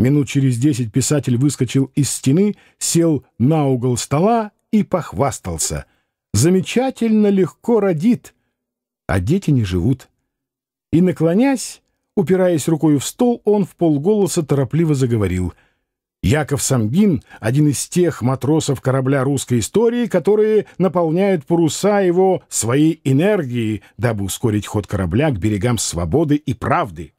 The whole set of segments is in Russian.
Минут через десять писатель выскочил из стены, сел на угол стола и похвастался. «Замечательно легко родит, а дети не живут». И, наклонясь, упираясь рукой в стол, он в полголоса торопливо заговорил. Яков Самбин — один из тех матросов корабля русской истории, которые наполняют паруса его своей энергией, дабы ускорить ход корабля к берегам свободы и правды.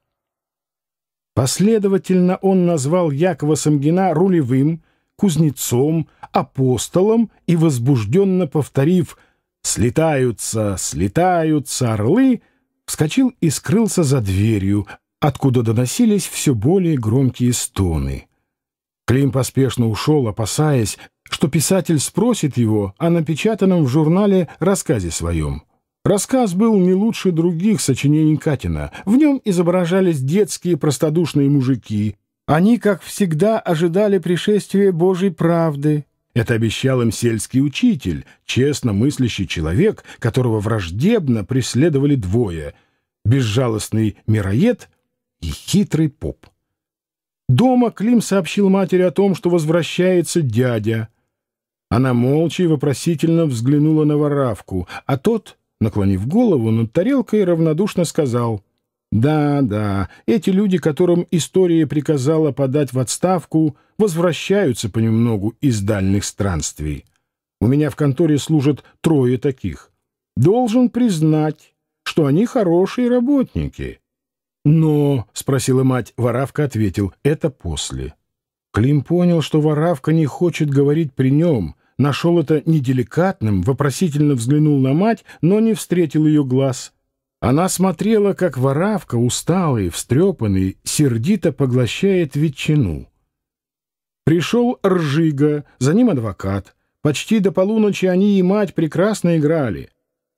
Последовательно он назвал Якова Самгина рулевым, кузнецом, апостолом и возбужденно повторив «Слетаются, слетаются орлы!» вскочил и скрылся за дверью, откуда доносились все более громкие стоны. Клим поспешно ушел, опасаясь, что писатель спросит его о напечатанном в журнале рассказе своем. Рассказ был не лучше других сочинений Катина. В нем изображались детские простодушные мужики. Они, как всегда, ожидали пришествия Божьей правды. Это обещал им сельский учитель, честно мыслящий человек, которого враждебно преследовали двое — безжалостный мироед и хитрый поп. Дома Клим сообщил матери о том, что возвращается дядя. Она молча и вопросительно взглянула на воравку, а тот — Наклонив голову над тарелкой, равнодушно сказал «Да, да, эти люди, которым история приказала подать в отставку, возвращаются понемногу из дальних странствий. У меня в конторе служат трое таких. Должен признать, что они хорошие работники». «Но», — спросила мать, "Воровка ответил, — «это после». Клим понял, что Воровка не хочет говорить при нем, нашел это неделикатным, вопросительно взглянул на мать, но не встретил ее глаз. Она смотрела, как воровка усталый, встрепанный, сердито поглощает ветчину. Пришел Ржига, за ним адвокат. Почти до полуночи они и мать прекрасно играли.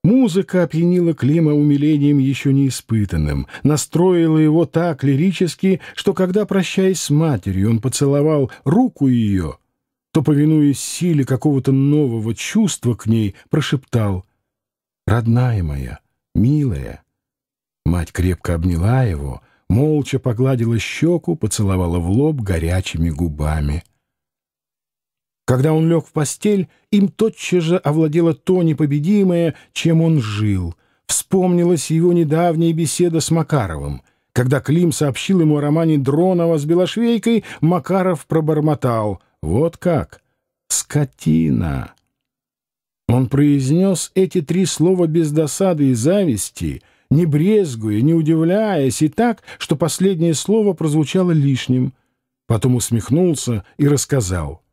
Музыка опьянила Клима умилением еще не испытанным, настроила его так лирически, что когда, прощаясь с матерью, он поцеловал руку ее — то, повинуясь силе какого-то нового чувства к ней, прошептал «Родная моя, милая». Мать крепко обняла его, молча погладила щеку, поцеловала в лоб горячими губами. Когда он лег в постель, им тотчас же овладело то непобедимое, чем он жил. Вспомнилась его недавняя беседа с Макаровым. Когда Клим сообщил ему о романе Дронова с Белошвейкой, Макаров пробормотал — вот как! Скотина! Он произнес эти три слова без досады и зависти, не брезгуя, не удивляясь, и так, что последнее слово прозвучало лишним. Потом усмехнулся и рассказал.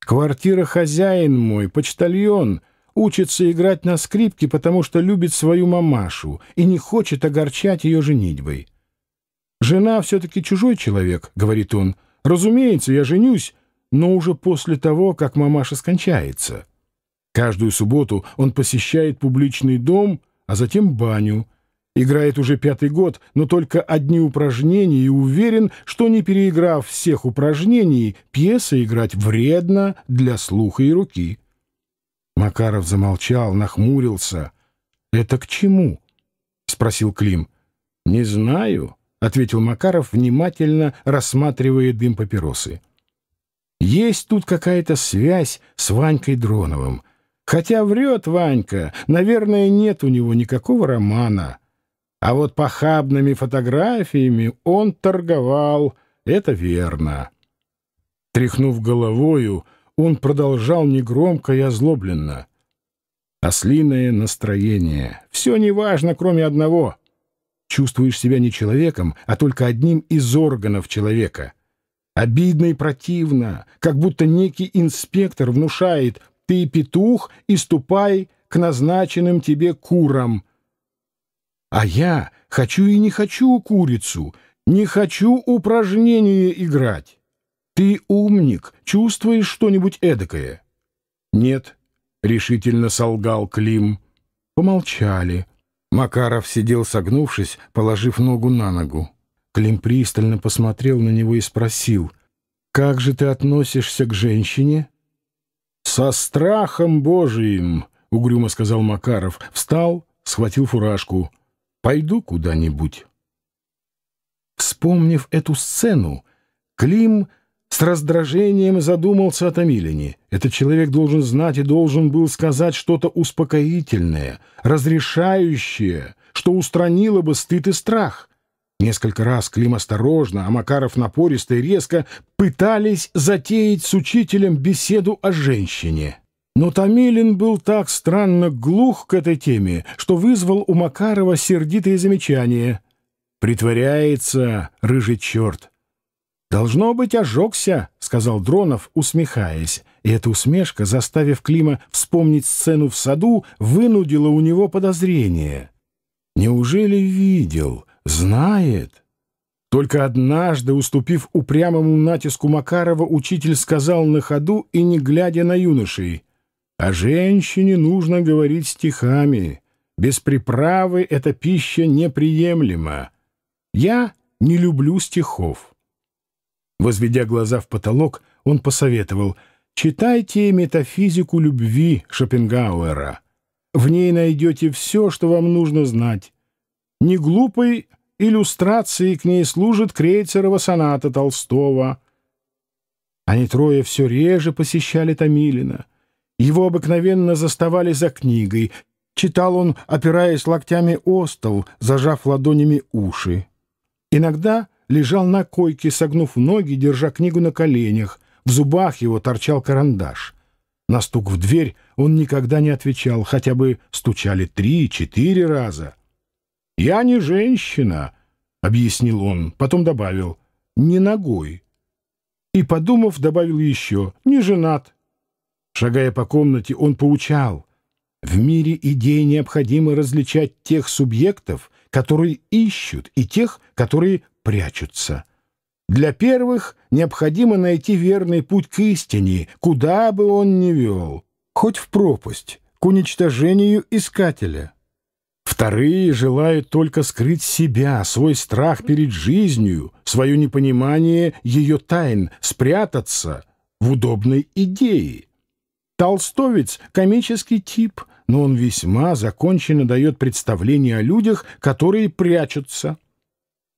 «Квартира хозяин мой, почтальон, учится играть на скрипке, потому что любит свою мамашу и не хочет огорчать ее женитьбой. Жена все-таки чужой человек, — говорит он, — разумеется, я женюсь, но уже после того, как мамаша скончается. Каждую субботу он посещает публичный дом, а затем баню. Играет уже пятый год, но только одни упражнения и уверен, что не переиграв всех упражнений, пьеса играть вредно для слуха и руки. Макаров замолчал, нахмурился. «Это к чему?» — спросил Клим. «Не знаю», — ответил Макаров, внимательно рассматривая дым папиросы. Есть тут какая-то связь с Ванькой Дроновым. Хотя врет Ванька, наверное, нет у него никакого романа. А вот похабными фотографиями он торговал, это верно. Тряхнув головою, он продолжал негромко и озлобленно. Ослиное настроение. Все неважно, кроме одного. Чувствуешь себя не человеком, а только одним из органов человека — Обидно и противно, как будто некий инспектор внушает «ты петух и ступай к назначенным тебе курам». А я хочу и не хочу курицу, не хочу упражнение играть. Ты умник, чувствуешь что-нибудь эдакое? Нет, решительно солгал Клим. Помолчали. Макаров сидел согнувшись, положив ногу на ногу. Клим пристально посмотрел на него и спросил, «Как же ты относишься к женщине?» «Со страхом Божиим!» — угрюмо сказал Макаров. Встал, схватил фуражку. «Пойду куда-нибудь». Вспомнив эту сцену, Клим с раздражением задумался о Томилине. Этот человек должен знать и должен был сказать что-то успокоительное, разрешающее, что устранило бы стыд и страх. Несколько раз Клим осторожно, а Макаров напористо и резко пытались затеять с учителем беседу о женщине. Но Томилин был так странно глух к этой теме, что вызвал у Макарова сердитые замечания. «Притворяется, рыжий черт!» «Должно быть, ожегся», — сказал Дронов, усмехаясь. И эта усмешка, заставив Клима вспомнить сцену в саду, вынудила у него подозрение. «Неужели видел?» Знает. Только однажды, уступив упрямому натиску Макарова, учитель сказал на ходу и не глядя на юношей, «О женщине нужно говорить стихами. Без приправы эта пища неприемлема. Я не люблю стихов». Возведя глаза в потолок, он посоветовал, «Читайте метафизику любви Шопенгауэра. В ней найдете все, что вам нужно знать. Не глупый Иллюстрацией к ней служит Крейцерова соната Толстого. Они трое все реже посещали Томилина. Его обыкновенно заставали за книгой. Читал он, опираясь локтями о стол, зажав ладонями уши. Иногда лежал на койке, согнув ноги, держа книгу на коленях. В зубах его торчал карандаш. На стук в дверь он никогда не отвечал, хотя бы стучали три-четыре раза. «Я не женщина», — объяснил он, потом добавил, «не ногой». И, подумав, добавил еще, «не женат». Шагая по комнате, он поучал. В мире идей необходимо различать тех субъектов, которые ищут, и тех, которые прячутся. Для первых необходимо найти верный путь к истине, куда бы он ни вел, хоть в пропасть, к уничтожению искателя. Вторые желают только скрыть себя, свой страх перед жизнью, свое непонимание ее тайн, спрятаться в удобной идее. Толстовец — комический тип, но он весьма законченно дает представление о людях, которые прячутся.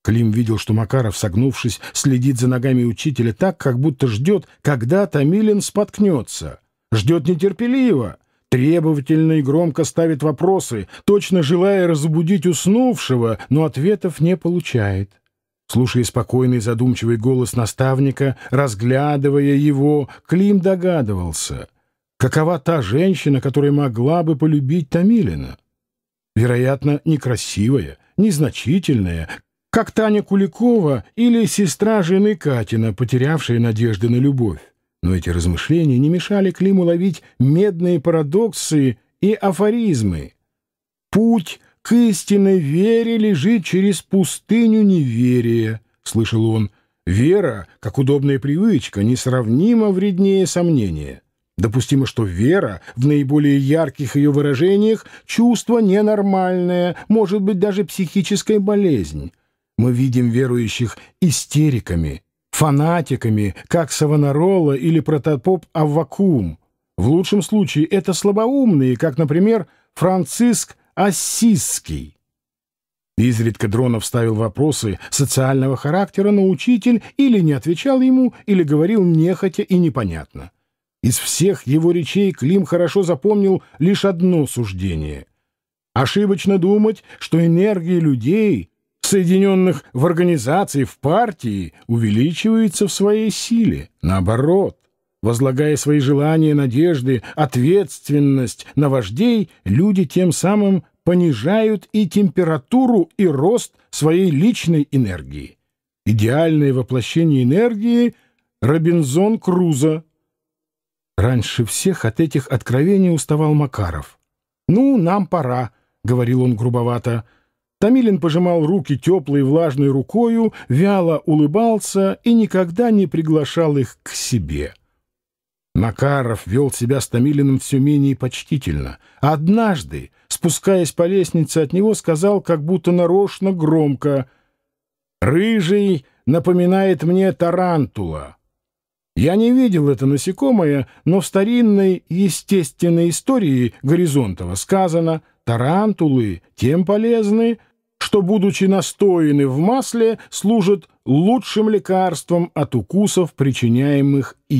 Клим видел, что Макаров, согнувшись, следит за ногами учителя так, как будто ждет, когда Томилин споткнется. Ждет нетерпеливо — Требовательно и громко ставит вопросы, точно желая разбудить уснувшего, но ответов не получает. Слушая спокойный задумчивый голос наставника, разглядывая его, Клим догадывался, какова та женщина, которая могла бы полюбить Томилина. Вероятно, некрасивая, незначительная, как Таня Куликова или сестра жены Катина, потерявшая надежды на любовь. Но эти размышления не мешали Климу ловить медные парадоксы и афоризмы. «Путь к истинной вере лежит через пустыню неверия», — слышал он. «Вера, как удобная привычка, несравнимо вреднее сомнения». Допустимо, что вера в наиболее ярких ее выражениях — чувство ненормальное, может быть, даже психическая болезнь. Мы видим верующих истериками, фанатиками, как Савонарола или протопоп Аввакум. В лучшем случае это слабоумные, как, например, Франциск Ассизский. Изредка Дронов ставил вопросы социального характера, но учитель или не отвечал ему, или говорил нехотя и непонятно. Из всех его речей Клим хорошо запомнил лишь одно суждение. Ошибочно думать, что энергия людей соединенных в организации, в партии, увеличивается в своей силе, наоборот. Возлагая свои желания, надежды, ответственность на вождей, люди тем самым понижают и температуру, и рост своей личной энергии. Идеальное воплощение энергии — Робинзон Крузо. Раньше всех от этих откровений уставал Макаров. «Ну, нам пора», — говорил он грубовато, — Томилин пожимал руки теплой влажной рукою, вяло улыбался и никогда не приглашал их к себе. Макаров вел себя с Томилиным все менее почтительно. Однажды, спускаясь по лестнице от него, сказал как будто нарочно громко «Рыжий напоминает мне тарантула». Я не видел это насекомое, но в старинной естественной истории Горизонтова сказано «тарантулы тем полезны, что, будучи настоены в масле, служат лучшим лекарством от укусов, причиняемых им.